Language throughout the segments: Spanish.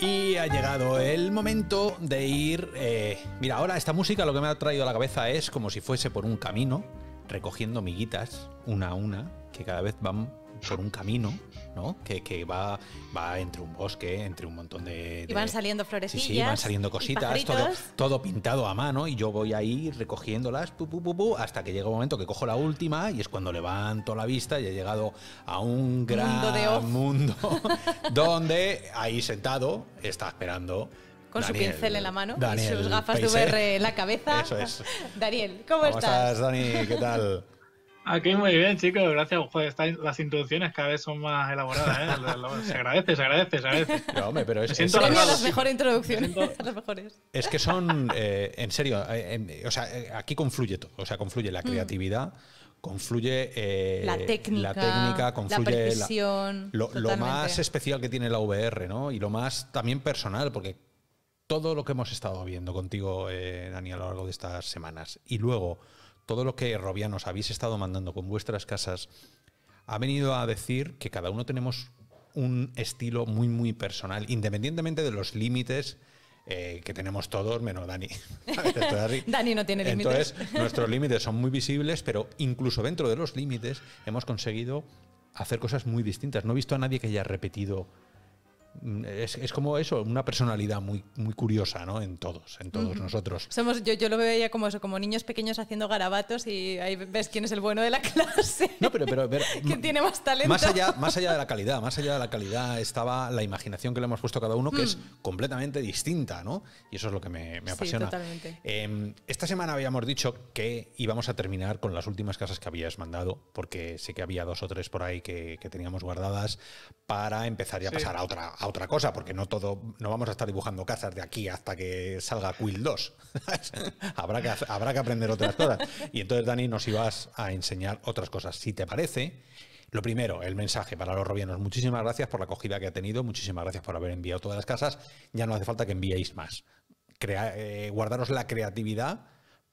Y ha llegado el momento de ir... Eh, mira, ahora esta música lo que me ha traído a la cabeza es como si fuese por un camino, recogiendo miguitas, una a una, que cada vez van son un camino, ¿no? Que, va, va entre un bosque, entre un montón de. y van saliendo florecillas. Sí, sí, van saliendo cositas, todo, todo pintado a mano, y yo voy ahí recogiéndolas, pu, pu, hasta que llega un momento que cojo la última, y es cuando levanto la vista y he llegado a un gran mundo, donde ahí sentado está esperando con su pincel en la mano y sus gafas de VR en la cabeza. Eso es. Daniel, ¿cómo, estás? estás? Dani? ¿Qué tal? Aquí muy bien, chicos, gracias. las introducciones cada vez son más elaboradas, ¿eh? se agradece, se agradece, se agradece. No, hombre, pero es, las mejores introducciones, Es que son, eh, en serio, eh, o aquí confluye todo, o sea, confluye la mm. creatividad. confluye la, técnica, la lo, más especial que tiene la VR, ¿no? Y lo más también personal, porque todo lo que hemos estado viendo contigo, Dani, a lo largo de estas semanas, y luego todo lo que robianos habéis estado mandando con vuestras casas ha venido a decir que cada uno tenemos un estilo muy, muy personal, independientemente de los límites eh, que tenemos todos, menos este Dani. Dani no tiene límites. Entonces, nuestros límites son muy visibles, pero incluso dentro de los límites hemos conseguido hacer cosas muy distintas. No he visto a nadie que haya repetido Mm, es, como eso, una personalidad muy, muy curiosa, ¿no? En todos, en todos nosotros. Somos, yo, lo veía como como niños pequeños haciendo garabatos y ahí ves quién es el bueno de la clase. No, pero, ¿Quién tiene más talento? Más allá, más allá de la calidad, más allá de la calidad estaba la imaginación que le hemos puesto a cada uno, que es mm. completamente distinta, ¿no? Y eso es lo que me, apasiona. totalmente. Em, esta semana habíamos dicho que íbamos a terminar con las últimas casas que habías mandado, porque sé que había dos o tres por ahí que, teníamos guardadas, para empezar ya a pasar a otra otra cosa, porque no todo, no vamos a estar dibujando cazas de aquí hasta que salga Quill 2. habrá, que, habrá que aprender otras cosas. Y entonces, Dani, nos ibas a enseñar otras cosas. Si te parece, lo primero, el mensaje para los robianos. Muchísimas gracias por la acogida que ha tenido, muchísimas gracias por haber enviado todas las casas. Ya no hace falta que enviéis más. Eh, guardaros la creatividad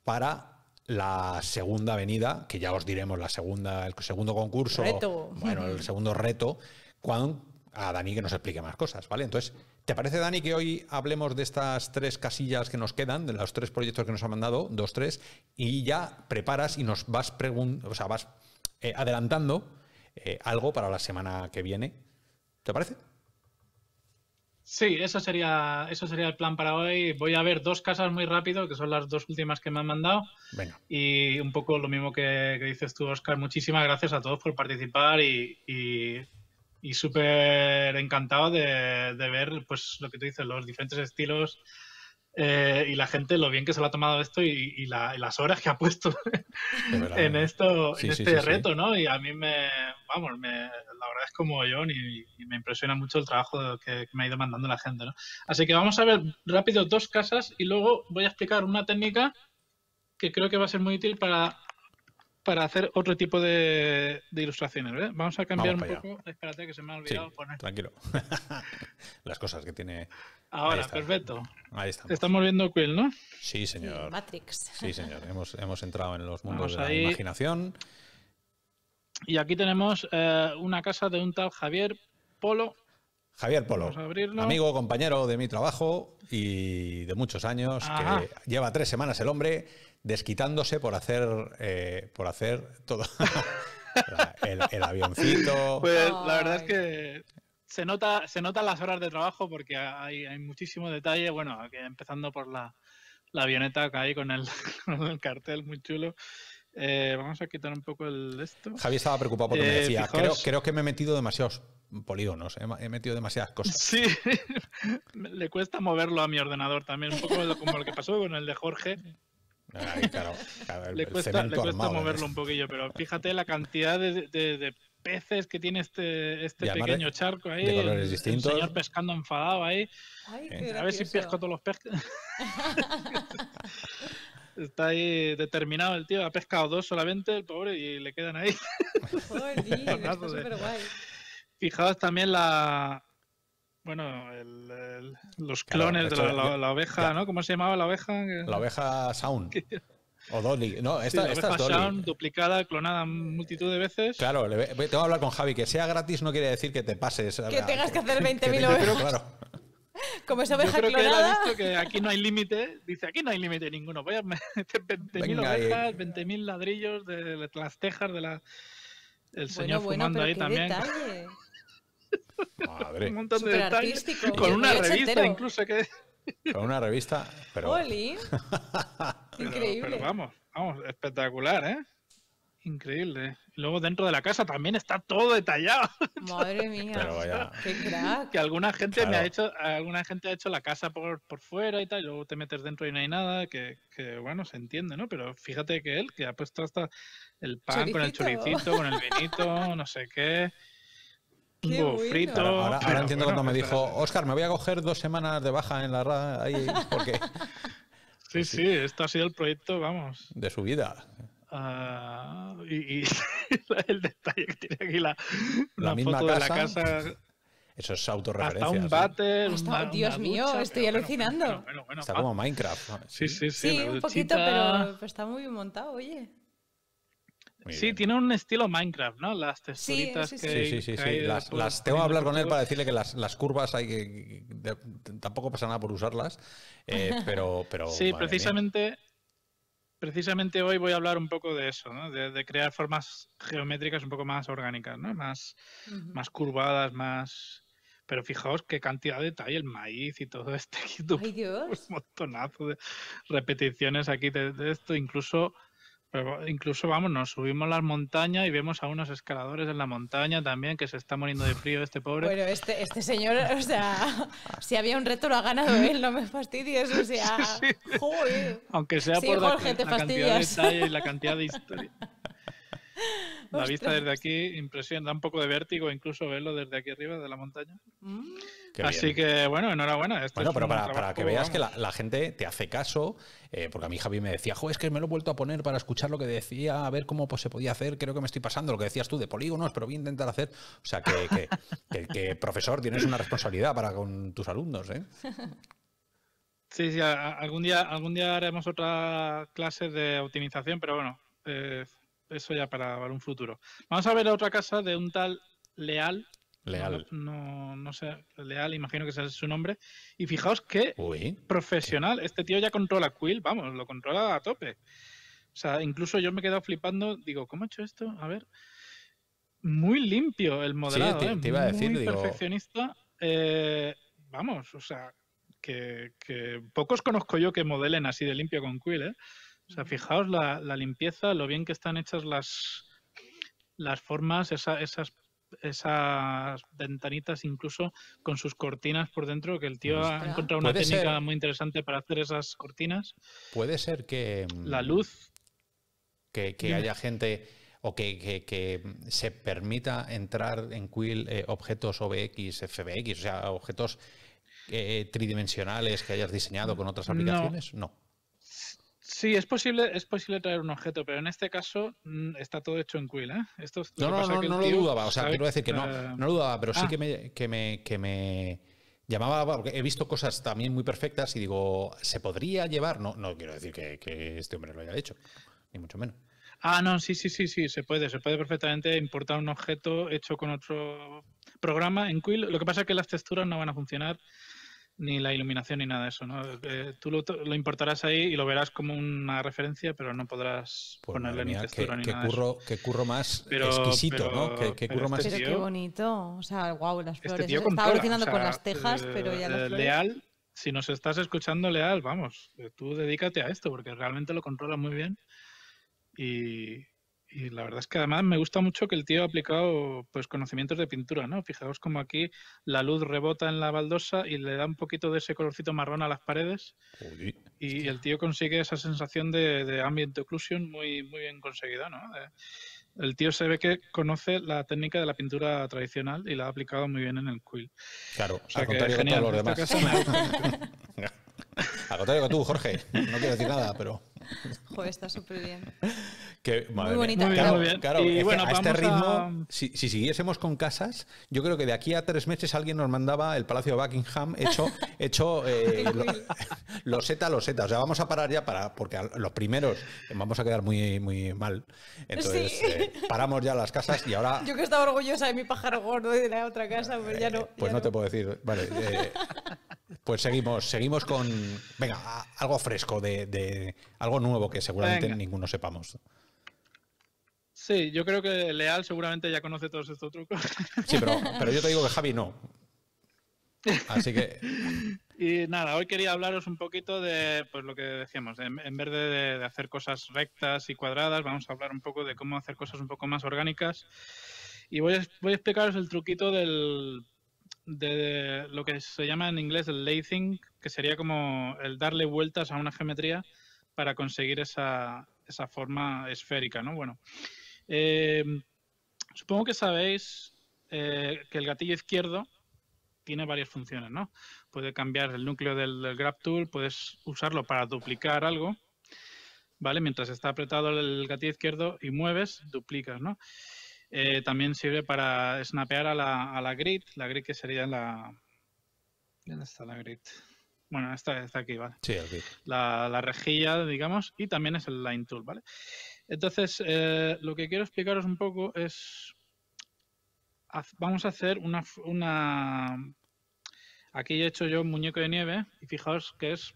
para la segunda avenida, que ya os diremos la segunda, el segundo concurso, bueno, el segundo reto, cuando a Dani que nos explique más cosas, ¿vale? Entonces, ¿te parece, Dani, que hoy hablemos de estas tres casillas que nos quedan, de los tres proyectos que nos han mandado, dos, tres, y ya preparas y nos vas, o sea, vas eh, adelantando eh, algo para la semana que viene? ¿Te parece? Sí, eso sería, eso sería el plan para hoy. Voy a ver dos casas muy rápido, que son las dos últimas que me han mandado. Venga. Y un poco lo mismo que, dices tú, Oscar. Muchísimas gracias a todos por participar y y súper encantado de, ver, pues lo que tú dices, los diferentes estilos eh, y la gente, lo bien que se lo ha tomado esto y, las horas que ha puesto en esto, en este reto, ¿no? Y a mí me, vamos, la verdad es como yo y, me impresiona mucho el trabajo que, que, me ha ido mandando la gente, ¿no? Así que vamos a ver rápido dos casas y luego voy a explicar una técnica que creo que va a ser muy útil para para hacer otro tipo de, ilustraciones. ¿eh? Vamos a cambiar un poco. Espérate que se me ha olvidado poner. Tranquilo. Las cosas que tiene. Ahora, perfecto. Ahí estamos. Estamos viendo Quill, ¿no? Sí, señor. Matrix. Sí, señor. Hemos, entrado en los mundos de la imaginación. Y aquí tenemos eh, una casa de un tal Javier Polo. Javier Polo, amigo, compañero de mi trabajo y de muchos años, que lleva tres semanas el hombre desquitándose por hacer, eh, por hacer todo. el, avioncito. Pues la verdad es que se nota, se notan las horas de trabajo porque hay, hay muchísimo detalle. Bueno, empezando por la, avioneta que hay con el, cartel muy chulo. Eh, vamos a quitar un poco el esto. Javi estaba preocupado porque eh, me decía, creo, que me he metido demasiados polígonos, he, he metido demasiadas cosas. Sí, le cuesta moverlo a mi ordenador también, un poco como lo que pasó con el de Jorge, le cuesta, ¿eh? moverlo un poquillo, pero fíjate la cantidad de, peces que tiene este, este pequeño charco ahí. señor pescando enfadado ahí. Eh, a ver si pesco todos los peces. Está ahí determinado el tío, ha pescado dos solamente, el pobre, y le quedan ahí. Joder, Fijaos también la, bueno, el, los clones de, la, oveja, ¿no? ¿Cómo se llamaba la oveja? La oveja Sound. O Dolly. No, esta, sí, la esta Sound duplicada, clonada multitud de veces. Claro, le, tengo que hablar con Javi. Que sea gratis no quiere decir que te pases. Que tengas que hacer 20.000 ovejas. Claro. Como esa oveja Yo creo que él ha visto que aquí no hay límite. Dice, aquí no hay límite ninguno. Voy a meter 20.000 ovejas, 20.000 ladrillos de las tejas de la... El señor fumando ahí también. Madre. Un montón de detalles. Con una revista incluso que... Con una revista, pero... Increíble. Pero vamos, vamos, espectacular, ¿eh? Increíble. Luego dentro de la casa también está todo detallado. Madre mía. Qué crack. Que alguna gente me ha hecho, alguna gente ha hecho la casa por, por fuera y tal, y luego te metes dentro y no hay nada, que, bueno, se entiende, ¿no? Pero fíjate que él, que ha puesto hasta el pan con el choricito, con el vinito, no sé qué. Bueno. frito. Ahora, ahora, entiendo cuando me dijo, Oscar, me voy a coger dos semanas de baja en la RAN ahí, porque... Sí, sí, sí, esto ha sido el proyecto, vamos. De su vida. Ah, y, y el detalle que tiene aquí la, la, misma foto casa, de la casa. Eso es autorreferencia. Hasta un váter. Hasta, Dios mío, estoy alucinando. está como Minecraft. Sí, sí, sí. Sí, un poquito, pero, está muy bien montado, oye. Sí, tiene un estilo Minecraft, ¿no? Las texturitas sí, sí, sí. Sí, sí, las, las, tengo que hablar con él para decirle que las, las curvas hay que. tampoco pasa nada por usarlas. Eh, pero, pero. Sí, precisamente. Precisamente hoy voy a hablar un poco de eso, ¿no? de, crear formas geométricas un poco más orgánicas, ¿no? más, más curvadas, más, pero fijaos qué cantidad de detalle, el maíz y todo este. Ay, Un montonazo de repeticiones aquí de, esto. Incluso incluso, vamos, nos subimos las montañas y vemos a unos escaladores en la montaña también que se está muriendo de frío este pobre. Bueno, este, este señor, o sea, si había un reto lo ha ganado él, no me fastidies, o sea, Joder. Aunque sea por la, la cantidad de y la cantidad de historia. La vista desde aquí impresión, da un poco de vértigo incluso verlo desde aquí arriba de la montaña. Así que bueno, enhorabuena. bueno, pero para, que veas que la, gente te hace caso, eh, porque a mí Javi me decía, jo, es que me lo he vuelto a poner para escuchar lo que decía, a ver cómo pues, se podía hacer, creo que me estoy pasando lo que decías tú de polígonos, pero voy a intentar hacer. O sea, que, que, profesor, tienes una responsabilidad para con tus alumnos. ¿eh? Sí, sí, algún día, algún día haremos otra clase de optimización, pero bueno, eh, eso ya para, un futuro. Vamos a ver otra casa de un tal Leal. Leal. No, no, sé, Leal, imagino que ese es su nombre. Y fijaos que profesional. Este tío ya controla Quill, vamos, lo controla a tope. O sea, incluso yo me he quedado flipando. Digo, ¿cómo ha hecho esto? A ver. Muy limpio el modelado. Sí, ¿eh? te, iba a decir, perfeccionista. Eh, vamos, o sea, que, que, pocos conozco yo que modelen así de limpio con Quill, ¿eh? O sea, fijaos la, limpieza, lo bien que están hechas las, las formas, esas esas ventanitas incluso con sus cortinas por dentro, que el tío ha encontrado una técnica muy interesante para hacer esas cortinas. Puede ser que... Mm, la luz. Que, haya gente o que, se permita entrar en Quill eh, objetos OBX, FBX, o sea, objetos eh, tridimensionales que hayas diseñado con otras aplicaciones. no. Sí, es posible, es posible traer un objeto, pero en este caso mm, está todo hecho en Quill, ¿eh? Esto no, no, no, no, dudaba, o sea, quiero decir que no, eh, no lo dudaba, pero sí ah. que me, que me, llamaba, porque he visto cosas también muy perfectas y digo, ¿se podría llevar? No, no quiero decir que, que este hombre lo haya hecho, ni mucho menos. Ah, no, sí, sí, sí, sí, se puede, se puede perfectamente importar un objeto hecho con otro programa en Quill. Lo que pasa es que las texturas no van a funcionar ni la iluminación ni nada de eso. ¿no? Eh, tú lo, importarás ahí y lo verás como una referencia, pero no podrás pues ponerle ni textura ni que nada. Curro, que curro más exquisito, ¿no? Que, curro más este qué bonito. O sea, wow, las este flores. Estaba alucinando con las tejas, pero ya las eh, flores. Leal, si nos estás escuchando, Leal, vamos, tú dedícate a esto, porque realmente lo controla muy bien. Y, y la verdad es que además me gusta mucho que el tío ha aplicado pues conocimientos de pintura, ¿no? Fijaos como aquí la luz rebota en la baldosa y le da un poquito de ese colorcito marrón a las paredes. y el tío consigue esa sensación de, de ambient occlusion muy, muy bien conseguida, ¿no? Eh, el tío se ve que conoce la técnica de la pintura tradicional y la ha aplicado muy bien en el quill. Claro, o al contrario este contrario que tú, Jorge. No quiero decir nada, pero... Joder, está súper bien. muy bonita. claro, y bueno, a este ritmo, si, siguiésemos con casas, yo creo que de aquí a tres meses alguien nos mandaba el Palacio de Buckingham hecho, hecho eh, lo, loseta, O sea, vamos a parar ya para, porque los primeros vamos a quedar muy, muy mal. Entonces, eh, paramos ya las casas y ahora... Yo que estaba orgullosa de mi pájaro gordo y de la otra casa, pues ya no. Eh, pues no, te puedo decir. Vale. Eh, pues seguimos, seguimos con. Venga, algo fresco, de, algo nuevo que seguramente ninguno sepamos. Sí, yo creo que Leal seguramente ya conoce todos estos trucos. Sí, pero, yo te digo que Javi no. Así que. Y nada, hoy quería hablaros un poquito de pues lo que decíamos, en, vez de, hacer cosas rectas y cuadradas, vamos a hablar un poco de cómo hacer cosas un poco más orgánicas. Y voy voy a explicaros el truquito del de lo que se llama en inglés el lathing, que sería como el darle vueltas a una geometría para conseguir esa, esa forma esférica, ¿no? Bueno, eh, supongo que sabéis eh, que el gatillo izquierdo tiene varias funciones, ¿no? Puede cambiar el núcleo del, Grab Tool, puedes usarlo para duplicar algo, ¿vale? Mientras está apretado el gatillo izquierdo y mueves, duplicas, ¿no? Eh, también sirve para snapear a la, a la grid, la grid que sería la... ¿Dónde está la grid? Bueno, está, está aquí, ¿vale? Sí, aquí. La, rejilla, digamos, y también es el line tool, ¿vale? Entonces, eh, lo que quiero explicaros un poco es... vamos a hacer una, una... Aquí he hecho yo un muñeco de nieve y fijaos que es...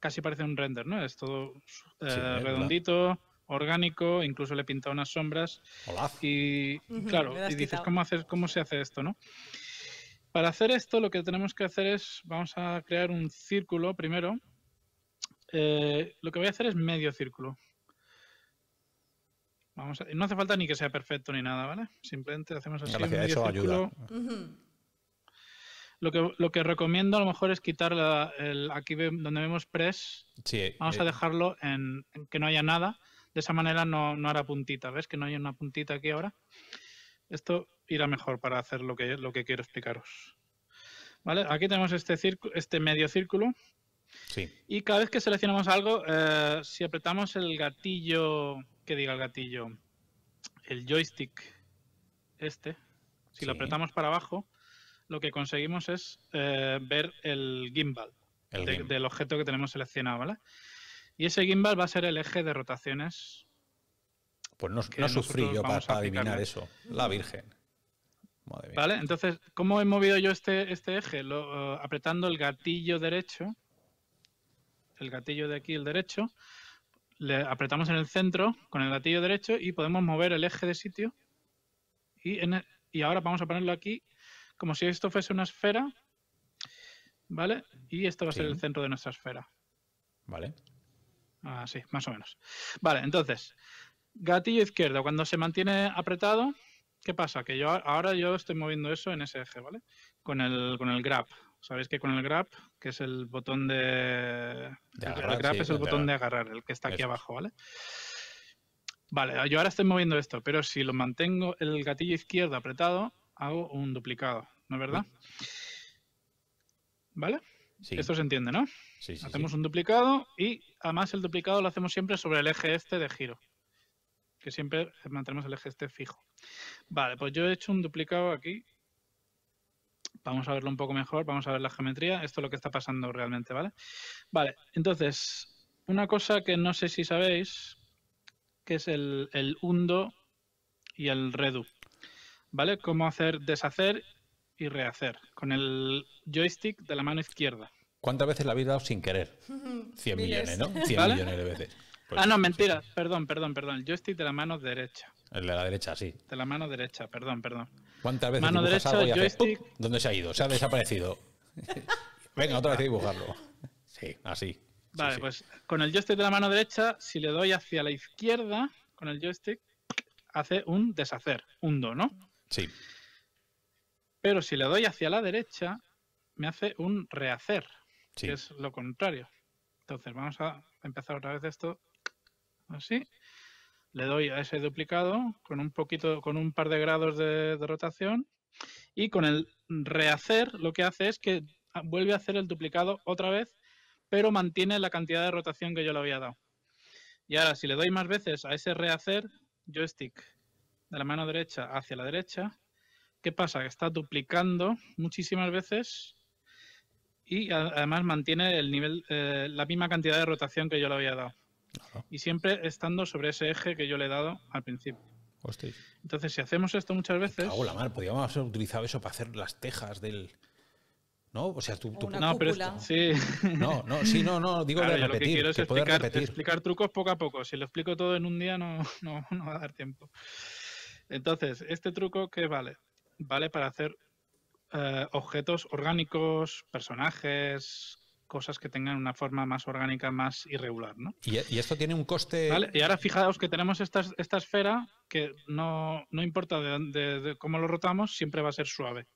Casi parece un render, ¿no? Es todo eh, redondito orgánico, incluso le he pintado unas sombras. Hola. Y claro, y dices, ¿cómo, se hace esto? ¿no? Para hacer esto lo que tenemos que hacer es, vamos a crear un círculo primero. Eh, lo que voy a hacer es medio círculo. no hace falta ni que sea perfecto ni nada, ¿vale? Simplemente hacemos así. medio círculo. Lo que, recomiendo a lo mejor es quitar el, aquí donde vemos press. Sí, vamos a eh, dejarlo en, que no haya nada de esa manera no, hará puntita. ¿Ves que no hay una puntita aquí ahora? Esto irá mejor para hacer lo que, lo que quiero explicaros. ¿Vale? Aquí tenemos este, este medio círculo. Sí. Y cada vez que seleccionamos algo, eh, si apretamos el gatillo, que diga el gatillo, el joystick este, si lo apretamos para abajo, lo que conseguimos es eh, ver el gimbal, del objeto que tenemos seleccionado, y ese gimbal va a ser el eje de rotaciones. Pues no, sufrí yo para, adivinar eso. La Virgen. Vale, entonces, ¿cómo he movido yo este, este eje? Eh, apretando el gatillo derecho. El gatillo de aquí, el derecho. Le apretamos en el centro con el gatillo derecho y podemos mover el eje de sitio. Y, ahora vamos a ponerlo aquí como si esto fuese una esfera. ¿Vale? Y esto va a ser el centro de nuestra esfera. Vale. Ah, sí, más o menos. Vale, entonces, gatillo izquierdo, cuando se mantiene apretado, ¿qué pasa? Que yo ahora yo estoy moviendo eso en ese eje, ¿vale? Con el, con el grab. Sabéis que con el grab, que es el botón de... el grab es el botón de agarrar, el que está aquí abajo, ¿vale? Vale, yo ahora estoy moviendo esto, pero si lo mantengo el gatillo izquierdo apretado, hago un duplicado, ¿no es verdad? Mm. ¿Vale? Esto se entiende, ¿no? hacemos un duplicado y además el duplicado lo hacemos siempre sobre el eje este de giro. Que siempre mantenemos el eje este fijo. Vale, pues yo he hecho un duplicado aquí. Vamos a verlo un poco mejor, vamos a ver la geometría. Esto es lo que está pasando realmente, ¿vale? Vale, entonces, una cosa que no sé si sabéis, que es el, el undo y el redo, ¿Vale? Cómo hacer deshacer y rehacer con el joystick de la mano izquierda. ¿Cuántas veces la habéis dado sin querer? 100 millones, ¿no? 100 millones de veces. Pues ah, no, mentira. Perdón, perdón, perdón. El joystick de la mano derecha. El de la derecha, sí. De la mano derecha, perdón, perdón. ¿Cuántas veces mano derecha, y joystick... ¿Dónde se ha ido? Se ha desaparecido. Venga, otra vez dibujarlo. Sí, así. Vale, pues con el joystick de la mano derecha, si le doy hacia la izquierda, con el joystick, hace un deshacer, un do, ¿no? Sí. Pero si le doy hacia la derecha, me hace un rehacer, que es lo contrario. Entonces vamos a empezar otra vez esto así. Le doy a ese duplicado con un poquito, con un par de grados de, de rotación. Y con el rehacer lo que hace es que vuelve a hacer el duplicado otra vez, pero mantiene la cantidad de rotación que yo le había dado. Y ahora, si le doy más veces a ese rehacer, joystick de la mano derecha hacia la derecha, ¿Qué pasa? Que está duplicando muchísimas veces y además mantiene el nivel, eh, la misma cantidad de rotación que yo le había dado. Y siempre estando sobre ese eje que yo le he dado al principio. Entonces, si hacemos esto muchas veces. mar, podríamos haber utilizado eso para hacer las tejas del. ¿No? O sea, tú. no, pero sí. No, no, no, digo repetir. lo que quiero es explicar, trucos poco a poco. Si lo explico todo en un día, no, no va a dar tiempo. Entonces, este truco, ¿qué vale? vale para hacer eh, objetos orgánicos, personajes, cosas que tengan una forma más orgánica, más irregular, ¿no? Y, esto tiene un coste... Y ahora fijaos que tenemos esta, esfera que no, no importa de, cómo lo rotamos, siempre va a ser suave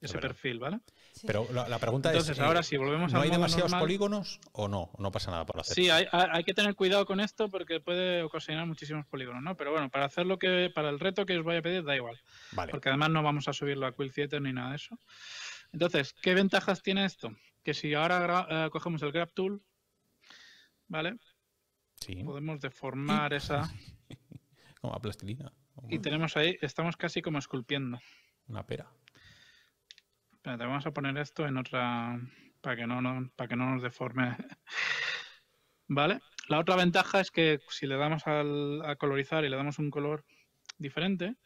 ese perfil, ¿vale? Pero la, pregunta es... Eh, ahora si volvemos ¿no hay demasiados polígonos o no? No pasa nada por hacer. Sí, hay, que tener cuidado con esto porque puede ocasionar muchísimos polígonos, ¿no? Pero bueno, para hacer lo que... Para el reto que os voy a pedir, da igual. Porque además no vamos a subirlo a Quill 7 ni nada de eso. Entonces, ¿qué ventajas tiene esto? Que si ahora eh, cogemos el Grab Tool, ¿vale? Sí. Podemos deformar esa... Como a plastilina. Y tenemos ahí, estamos casi como esculpiendo. Una pera te vamos a poner esto en otra. para que no, para que no nos deforme. ¿Vale? La otra ventaja es que si le damos a colorizar y le damos un color diferente,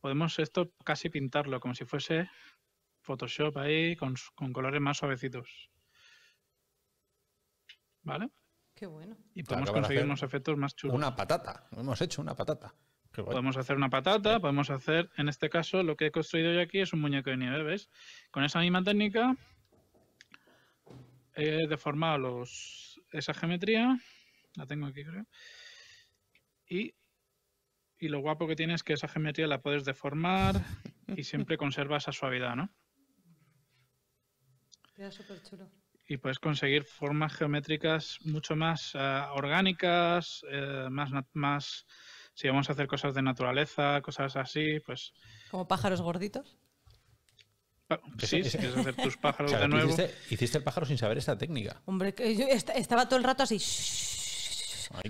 podemos esto casi pintarlo como si fuese Photoshop ahí con, con colores más suavecitos. ¿Vale? Qué bueno. Y podemos conseguir unos efectos más chulos. Una patata. Hemos hecho una patata. Podemos hacer una patata, podemos hacer, en este caso, lo que he construido yo aquí es un muñeco de nieve, ¿ves? Con esa misma técnica he deformado los, esa geometría, la tengo aquí creo, y, lo guapo que tiene es que esa geometría la puedes deformar y siempre conservas esa suavidad, ¿no? Queda súper chulo y puedes conseguir formas geométricas mucho más eh, orgánicas, eh, más, más si vamos a hacer cosas de naturaleza, cosas así, pues... ¿Como pájaros gorditos? Ah, sí, si quieres hacer tus pájaros de nuevo. Hiciste, el pájaro sin saber esta técnica. Hombre, que yo estaba todo el rato así.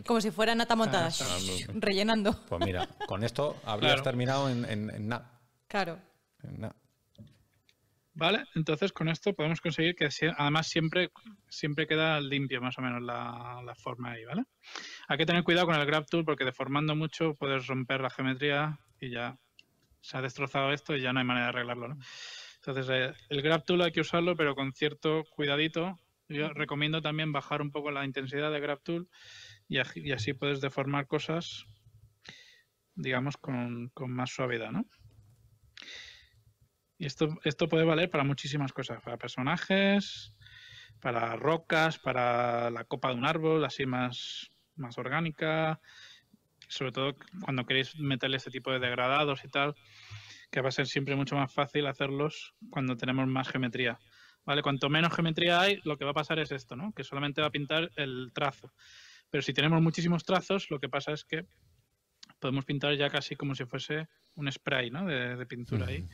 como si fuera nata montada, ah, rellenando. Pues mira, con esto habrías terminado en, nada. Claro. En Vale, entonces con esto podemos conseguir que además siempre, siempre queda limpio más o menos la, la forma ahí, ¿vale? Hay que tener cuidado con el Grab Tool porque deformando mucho puedes romper la geometría y ya se ha destrozado esto y ya no hay manera de arreglarlo. Entonces, eh, el Grab Tool hay que usarlo, pero con cierto cuidadito. Yo recomiendo también bajar un poco la intensidad de Grab Tool y, y así puedes deformar cosas, digamos, con, más suavidad, Y esto, esto puede valer para muchísimas cosas, para personajes, para rocas, para la copa de un árbol, así más más orgánica, sobre todo cuando queréis meterle este tipo de degradados y tal, que va a ser siempre mucho más fácil hacerlos cuando tenemos más geometría. ¿Vale? Cuanto menos geometría hay, lo que va a pasar es esto, ¿no? Que solamente va a pintar el trazo. Pero si tenemos muchísimos trazos, lo que pasa es que podemos pintar ya casi como si fuese un spray, ¿no? De, pintura ahí.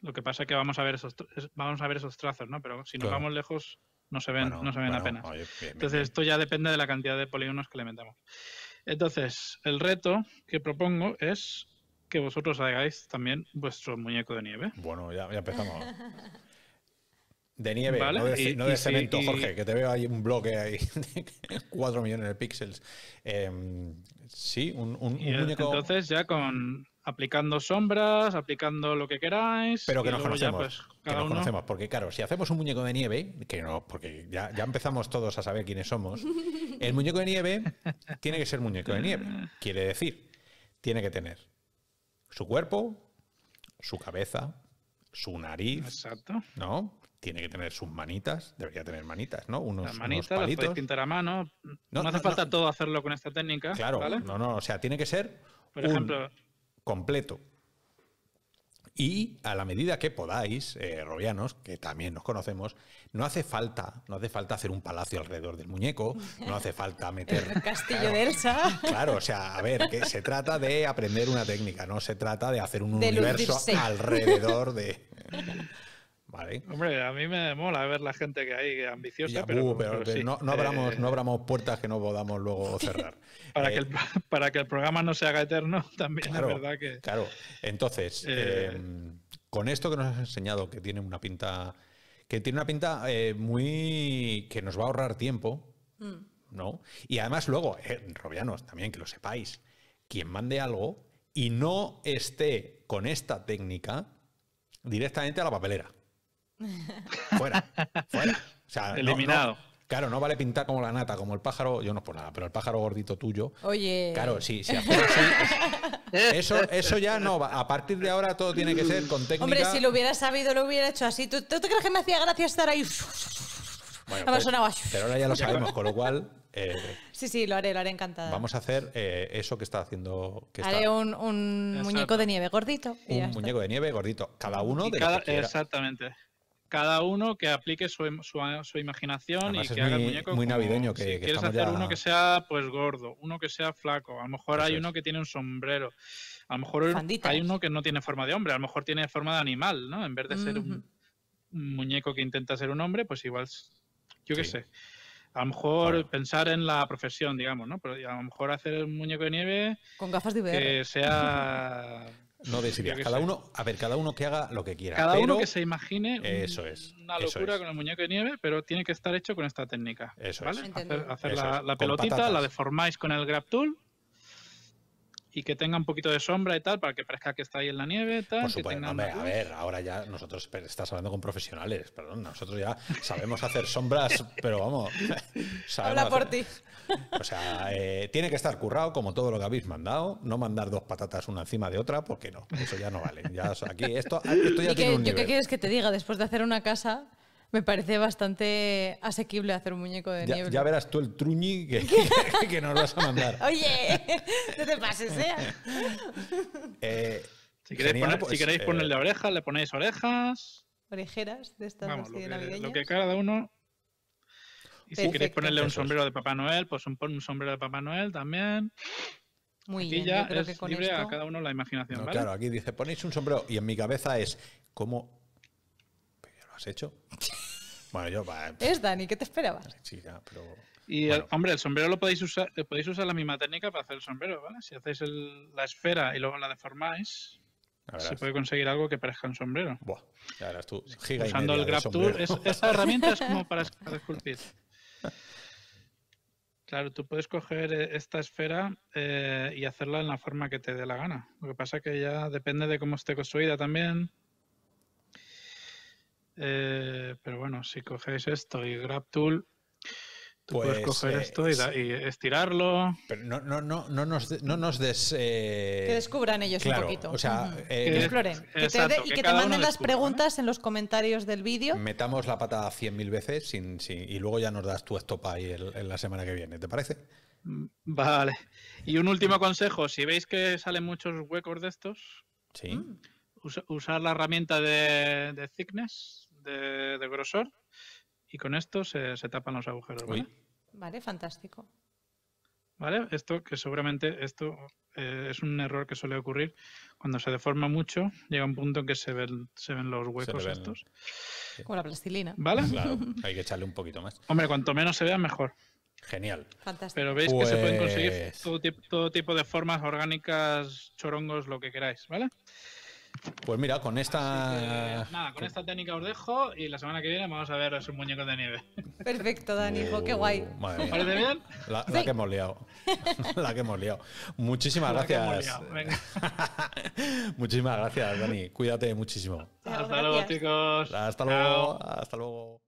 Lo que pasa es que vamos a ver esos, vamos a ver esos trazos, ¿no? Pero si nos vamos lejos, no se ven, no se ven apenas. Entonces, esto ya depende de la cantidad de polígonos que le metamos. Entonces, el reto que propongo es que vosotros hagáis también vuestro muñeco de nieve. Bueno, ya, empezamos. De nieve, no, de, cemento, Jorge, que te veo ahí un bloque ahí, 4 millones de píxeles. Em, sí, un, un muñeco. Entonces, ya con, aplicando sombras, aplicando lo que queráis. Pero que nos pues, conocemos. porque claro, si hacemos un muñeco de nieve, que no, porque ya, empezamos todos a saber quiénes somos, el muñeco de nieve tiene que ser muñeco de nieve. Quiere decir, tiene que tener su cuerpo, su cabeza, su nariz. Exacto. ¿No? Tiene que tener sus manitas, debería tener manitas, ¿no? Unos, manitas palitos. pintar a mano. No, hace falta todo hacerlo con esta técnica. Claro, no, no, o sea, tiene que ser. Por ejemplo, completo. Y a la medida que podáis, eh, robianos, que también nos conocemos, no hace falta, no hace falta hacer un palacio alrededor del muñeco, no hace falta meter. El castillo de Elsa. Claro, o sea, a ver, que se trata de aprender una técnica, no se trata de hacer un universo alrededor de. Hombre, a mí me mola ver la gente que hay ambiciosa, pero, uh, no, abramos, eh, no abramos puertas que no podamos luego cerrar. para, eh, que el, para que el programa no se haga eterno, también claro, verdad que... Claro, entonces, eh, em, con esto que nos has enseñado, que tiene una pinta, que tiene una pinta muy... que nos va a ahorrar tiempo, mm. ¿no? Y además luego, Robianos, también que lo sepáis, quien mande algo y no esté con esta técnica directamente a la papelera. Fuera, fuera. Eliminado. claro, no vale pintar como la nata, como el pájaro, yo no por nada, pero el pájaro gordito tuyo. Oye. Claro, sí, si Eso, eso ya no A partir de ahora todo tiene que ser con técnica. Hombre, si lo hubiera sabido, lo hubiera hecho así. ¿Tú, te crees que me hacía gracia estar ahí? Bueno, pues, pero ahora ya lo sabemos, con lo cual. Eh, sí, sí, lo haré, lo haré encantada. Vamos a hacer eh, eso que está haciendo. haré un, muñeco de nieve gordito. un muñeco de nieve gordito. Cada uno de Exactamente cada uno que aplique su, ah, imaginación y que haga el muñeco. Muy navideño que, si quieres hacer uno que sea pues gordo, uno que sea flaco, a lo mejor hay uno que tiene un sombrero, a lo mejor hay uno que no tiene forma de hombre, a lo mejor tiene forma de animal, ¿no? En vez de ser un, muñeco que intenta ser un hombre, pues igual, yo qué sé. A lo mejor pensar en la profesión, digamos, ¿no? Pero a lo mejor hacer un muñeco de nieve. Con gafas de Que sea. No Cada uno, a ver, cada uno que haga lo que quiera. Cada uno que se imagine eso es, una locura con el muñeco de nieve, pero tiene que estar hecho con esta técnica. Eso ¿vale? Hacer, la, la pelotita, la deformáis con el grab tool y que tenga un poquito de sombra y tal, para que parezca que está ahí en la nieve. Tal, Por supuesto, a ver, ahora ya nosotros estás hablando con profesionales, perdón, nosotros ya sabemos hacer sombras, pero vamos. Habla por ti. O sea, eh, tiene que estar currado como todo lo que habéis mandado, no mandar dos patatas una encima de otra, porque no, eso ya no vale. esto, ya yo qué quieres que te diga? Después de hacer una casa, me parece bastante asequible hacer un muñeco de nieve. Ya verás tú el truñi que, nos vas a mandar. Oye, no te pases, ¿eh? eh si, queréis pues, eh, ponerle orejas, le ponéis orejas. Orejeras de estas de que, lo que cada uno. Y si queréis ponerle un sombrero de Papá Noel, pues un, un sombrero de Papá Noel también. Muy bien, que con libre a cada uno la imaginación. Claro, aquí dice, ponéis un sombrero y en mi cabeza es, como... lo has hecho? Bueno, yo eh. Es Dani, ¿qué te esperabas? Y eh, hombre, el sombrero lo podéis usar, podéis usar la misma técnica para hacer el sombrero, ¿vale? Si hacéis la esfera y luego la deformáis, se puede conseguir algo que parezca un sombrero. Buah, ya verás tú. Usando el Grab esa herramienta es como para, esculpir. Claro, tú puedes coger eh, esta esfera y hacerla en la forma que te dé la gana. Lo que pasa es que ya depende de cómo esté construida también. Eh, pero bueno, si cogéis esto y Grab Tool, tú puedes pues, coger eh, esto y, estirarlo. Pero no, no, no, no nos, eh, que descubran ellos un poquito. O sea, que exploren. y que, te manden las preguntas en los comentarios del vídeo. Metamos la pata 100.000 veces sin, sin, y luego ya nos das tu stop ahí en la semana que viene, ¿te parece? Mm, vale. Y un último consejo: si veis que salen muchos huecos de estos. Sí. Mm usar la herramienta de, de thickness, de, grosor, y con esto se, tapan los agujeros. ¿vale? vale, fantástico. ¿Vale? Esto que seguramente esto eh, es un error que suele ocurrir cuando se deforma mucho, llega un punto en que se ven, se ven los huecos estos. Como la plastilina. ¿Vale? Claro, hay que echarle un poquito más. Hombre, cuanto menos se vea, mejor. Genial. Pero veis que se pueden conseguir pues todo tipo de formas orgánicas, chorongos, lo que queráis, ¿vale? Pues mira, con esta. nada, con esta técnica os dejo y la semana que viene vamos a ver sus muñeco de nieve. Perfecto, Dani, qué oh, guay. ¿Parece bien? La, que hemos liado. la que hemos liado. Muchísimas gracias. Muchísimas gracias, Dani. Cuídate muchísimo. Hasta luego, chicos. Hasta luego. Hasta luego.